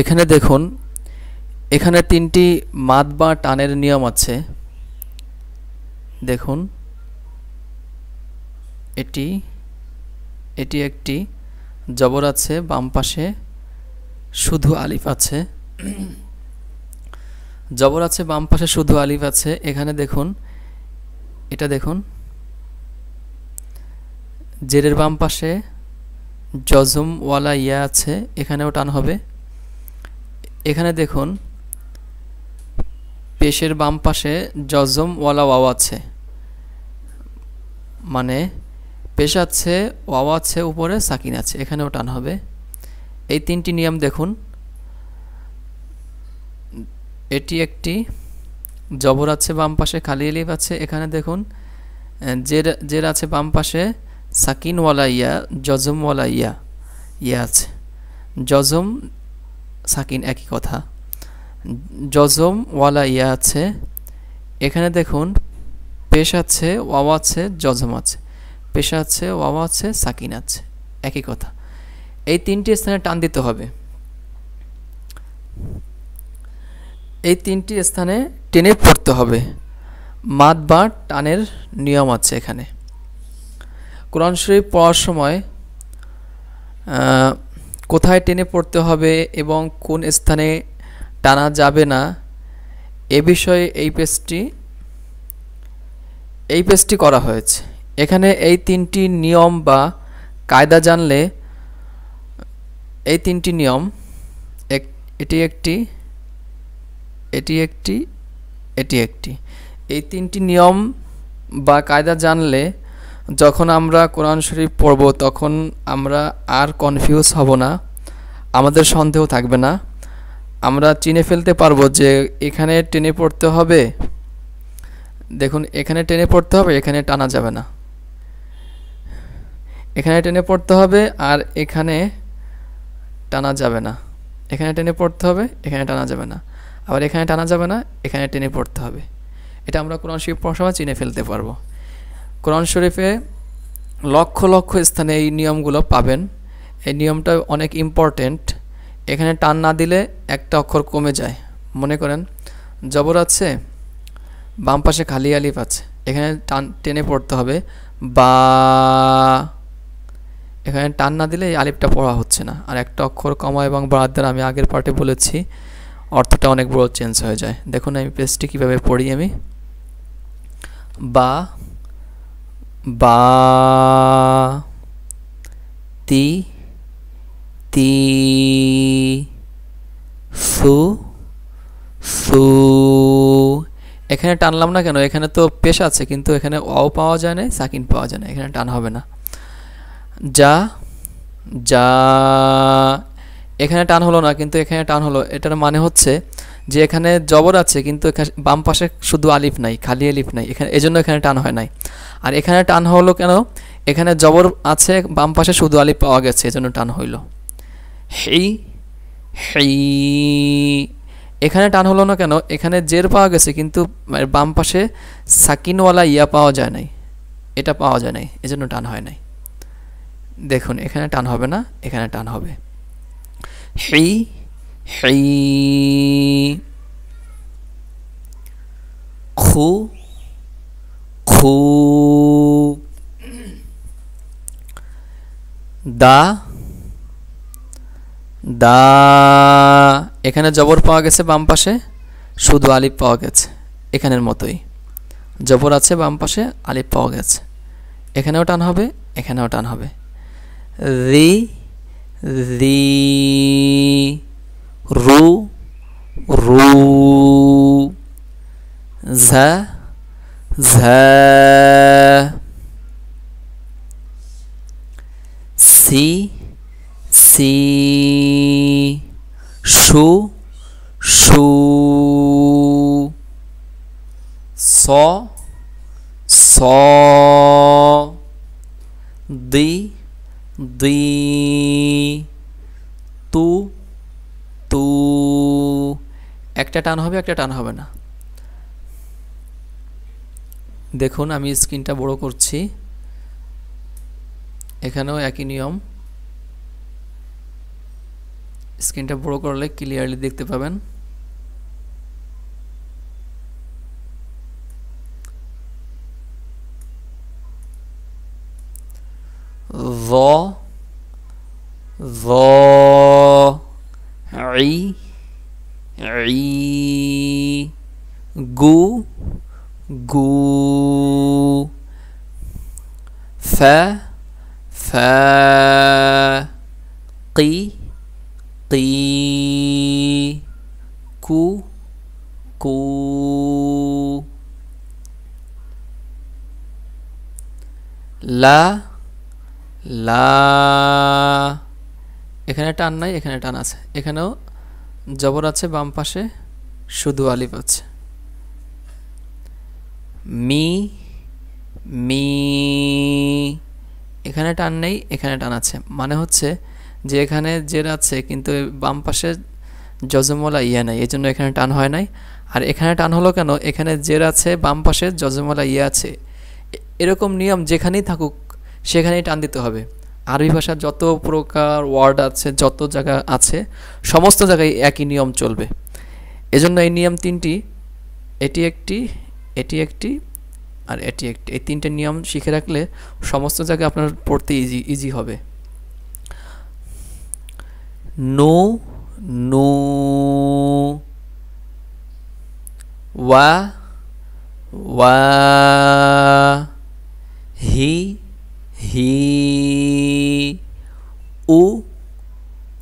এখানে দেখুন এখানে তিনটি মাত বা টানের নিয়ম আছে দেখুন এটি এটি একটি জবর আছে বাম পাশে শুধু আলিফ আছে জবর আছে বাম পাশে শুধু আলিফ আছে এখানে দেখুন এটা দেখুন জেরের বাম পাশে জজম ওয়ালা ইয়া আছে এখানেও টান হবে এখানে দেখুন পেশের বাম পাশে জজম ওয়ালা ওয়াও আছে মানে পেশ আছে ওয়াও আছে উপরে সাকিন আছে এখানেও টান হবে এই তিনটি নিয়ম দেখুন এটি একটি জবর আছে বাম পাশে খালি এলিফ আছে এখানে দেখুন জের জের আছে বাম পাশে সাকিনওয়ালা ইয়া জজমওয়ালা ইয়া ইয়া আছে জজম সাকিন একই কথা জজম ওয়ালা ইয়া আছে এখানে দেখুন পেশ আছে ওয়াও আছে জজম আছে পেশা আছে ওয়াও আছে সাকিন আছে একই কথা এই তিনটি স্থানে টান দিতে হবে এই তিনটি স্থানে টেনে পড়তে হবে মাত বা টানের নিয়ম আছে এখানে কোরআন শরীফ পড়ার সময় কোথায় টেনে পড়তে হবে এবং কোন স্থানে টানা যাবে না এ বিষয়ে এই পেজটি এই পেজটি করা হয়েছে এখানে এই তিনটি নিয়ম বা কায়দা জানলে এই তিনটি নিয়ম এটি একটি এটি একটি এটি একটি এই তিনটি নিয়ম বা কায়দা জানলে যখন আমরা কোরআন শরীফ পড়ব তখন আমরা আর কনফিউজ হব না আমাদের সন্দেহ থাকবে না আমরা চিনে ফেলতে পারবো যে এখানে টেনে পড়তে হবে দেখুন এখানে টেনে পড়তে হবে এখানে টানা যাবে না এখানে টেনে পড়তে হবে আর এখানে টানা যাবে না এখানে টেনে পড়তে হবে এখানে টানা যাবে না আবার এখানে টানা যাবে না এখানে টেনে পড়তে হবে এটা আমরা কোরআন শরীফ পড়ার সময় চিনে ফেলতে পারবো কোরআন শরীফে লক্ষ লক্ষ স্থানে এই নিয়মগুলো পাবেন এই নিয়মটা অনেক ইম্পর্টেন্ট এখানে টান না দিলে একটা অক্ষর কমে যায় মনে করেন জবর আছে বাম পাশে খালি আলিফ আছে এখানে টান টেনে পড়তে হবে বা এখানে টান না দিলে এই আলিফটা পড়া হচ্ছে না আর একটা অক্ষর কমা এবং বাড়ার আমি আগের পার্টে বলেছি অর্থটা অনেক বড় চেঞ্জ হয়ে যায় দেখুন আমি পেজটি কীভাবে পড়ি আমি বা বা তি তি সু সু এখানে টানলাম না কেন এখানে তো পেশ আছে কিন্তু এখানে অও পাওয়া যায় না সাকিন পাওয়া যায় না এখানে টান হবে না যা যা এখানে টান হলো না কিন্তু এখানে টান হলো এটার মানে হচ্ছে যে এখানে জবর আছে কিন্তু এখানে বাম পাশে শুধু আলিফ নাই খালি আলিফ নাই এখানে এজন্য এখানে টান হয় নাই আর এখানে টান হলো কেন এখানে জবর আছে বাম পাশে শুধু আলিফ পাওয়া গেছে এজন্য টান হইল হেই হেই এখানে টান হলো না কেন এখানে জের পাওয়া গেছে কিন্তু বাম পাশে সাকিনওয়ালা ইয়া পাওয়া যায় নাই এটা পাওয়া যায় নাই এজন্য টান হয় নাই দেখুন এখানে টান হবে না এখানে টান হবে হেই হেই খু খু দা দা এখানে জবর পাওয়া গেছে বাম পাশে শুধু আলিফ পাওয়া গেছে এখানের মতোই জবর আছে বাম পাশে আলিফ পাওয়া গেছে এখানেও টান হবে এখানেও টান হবে রি রি রু রু ঝা z si si shu shu so so di দি তু তু একটা টান হবে একটা টান হবে না দেখুন আমি স্ক্রিনটা বড় করছি এখানেও একই নিয়ম স্ক্রিনটা বড় করলে ক্লিয়ারলি দেখতে পাবেন ভ ভ ই গু جو fa fa qi qi ku ku লা লা এখানে টান নাই এখানে টান আছে এখানেও জবর আছে বাম পাশে শুধু আলিফ আছে মি মি এখানে টান নেই এখানে টান আছে মানে হচ্ছে যে এখানে জের আছে কিন্তু বাম পাশে যজমলা ইয়া নাই এই জন্য এখানে টান হয় নাই আর এখানে টান হলো কেন এখানে জের আছে বাম পাশে যজমলা ইয়া আছে এরকম নিয়ম যেখানেই থাকুক সেখানেই টান দিতে হবে আরবি ভাষার যত প্রকার ওয়ার্ড আছে যত জায়গা আছে সমস্ত জায়গায় একই নিয়ম চলবে এজন্য এই নিয়ম তিনটি এটি একটি এটি একটি আর এটি একটি এই তিনটে নিয়ম শিখে রাখলে সমস্ত জায়গায় আপনার পড়তে ইজি ইজি হবে নো নো ওয়া ওয়া হি হি উ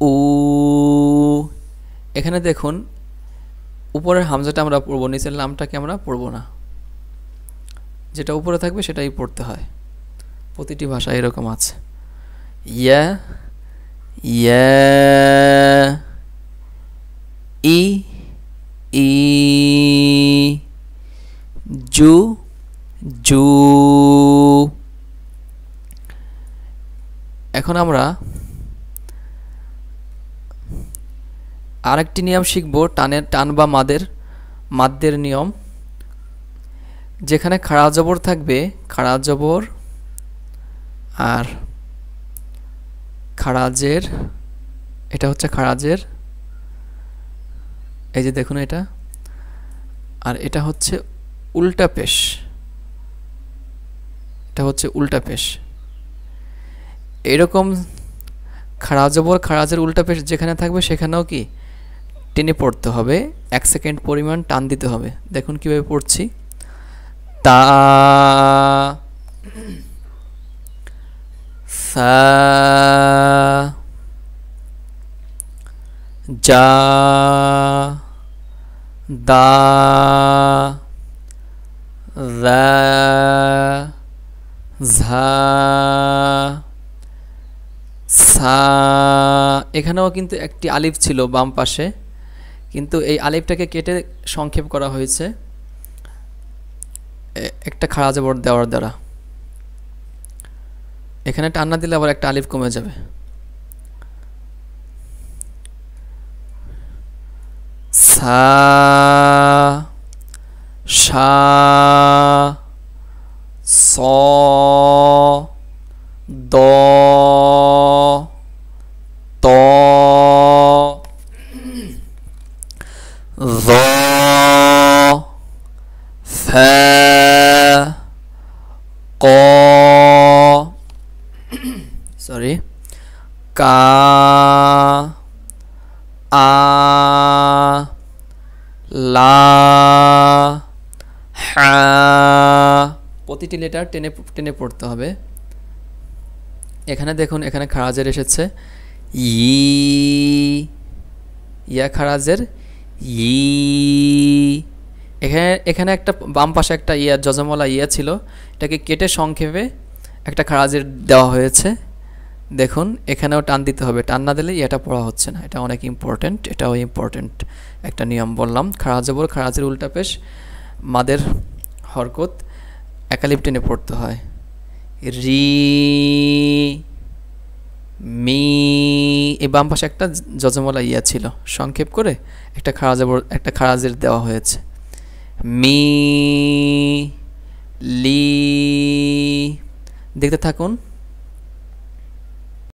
উ এখানে দেখুন উপরের হামজাটা আমরা পড়ব নিচের নামটাকে আমরা পড়ব না যেটা উপরে থাকবে সেটাই পড়তে হয় প্রতিটি ভাষা এরকম আছে ইয়া ইয়া ই ই জু জু এখন আমরা আরেকটি নিয়ম শিখব টানের টান বা মাদের মাদ্যের নিয়ম যেখানে খাড়া জবর থাকবে খাড়া জবর আর খাড়াজের এটা হচ্ছে খাড়াজের এই যে দেখুন এটা আর এটা হচ্ছে উল্টা পেশ এটা হচ্ছে উল্টা পেশ এরকম খাড়া জবর খাড়াজের উল্টা পেশ যেখানে থাকবে সেখানেও কি টেনে পড়তে হবে এক সেকেন্ড পরিমাণ টান দিতে হবে দেখুন কীভাবে পড়ছি তা সা যা দা ঝা সা এখানেও কিন্তু একটি আলিফ ছিল বাম পাশে কিন্তু এই আলিফটাকে কেটে সংক্ষেপ করা হয়েছে একটা খাড়া জবর দেওয়ার দ্বারা এখানে টান্না দিলে আবার একটা আলিফ কমে যাবে সা সা স দ ত জ কা আ লা হা প্রতিটি লেটার টেনে টেনে পড়তে হবে এখানে দেখুন এখানে খারাজের এসেছে ই ইয়া খারাজের ই এখানে এখানে একটা বাম পাশে একটা ইয়া জজমলা ইয়া ছিল এটাকে কেটে সংক্ষেপে একটা খারাজের দেওয়া হয়েছে দেখুন এখানেও টান দিতে হবে টান না দিলে এটা পড়া হচ্ছে না এটা অনেক ইম্পর্টেন্ট এটাও ইম্পর্টেন্ট একটা নিয়ম বললাম খারাজবর খারাজের উল্টা পেশ মাদের হরকত একালিপ টেনে পড়তে হয় রি মি এ বাম পাশে একটা যজমলা ইয়া ছিল সংক্ষেপ করে একটা খারাজবর একটা খারাজের দেওয়া হয়েছে মি লি দেখতে থাকুন